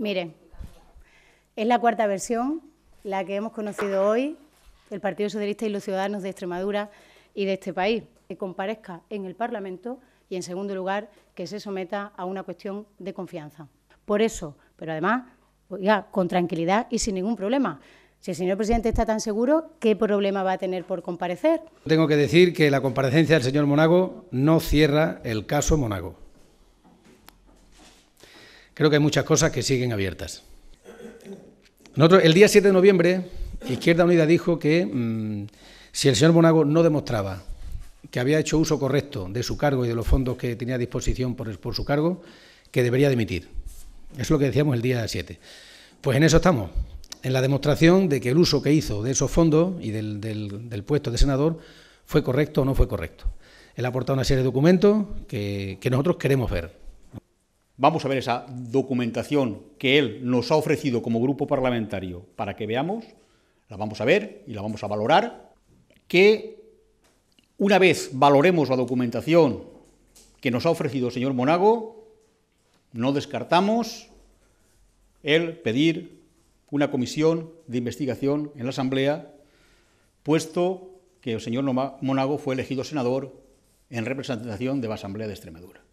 Miren, es la cuarta versión, la que hemos conocido hoy, el Partido Socialista y los Ciudadanos de Extremadura y de este país, que comparezca en el Parlamento y, en segundo lugar, que se someta a una cuestión de confianza. Por eso, pero además, ya con tranquilidad y sin ningún problema. Si el señor presidente está tan seguro, ¿qué problema va a tener por comparecer? Tengo que decir que la comparecencia del señor Monago no cierra el caso Monago creo que hay muchas cosas que siguen abiertas. el día 7 de noviembre, Izquierda Unida dijo que mm, si el señor Monago no demostraba que había hecho uso correcto de su cargo y de los fondos que tenía a disposición por, su cargo, que debería dimitir. Eso es lo que decíamos el día 7. Pues en eso estamos, en la demostración de que el uso que hizo de esos fondos y del, puesto de senador fue correcto o no fue correcto. Él ha aportado una serie de documentos que nosotros queremos ver. Vamos a ver esa documentación que él nos ha ofrecido como grupo parlamentario para que veamos, la vamos a ver y la vamos a valorar, que una vez valoremos la documentación que nos ha ofrecido el señor Monago, no descartamos el pedir una comisión de investigación en la Asamblea, puesto que el señor Monago fue elegido senador en representación de la Asamblea de Extremadura.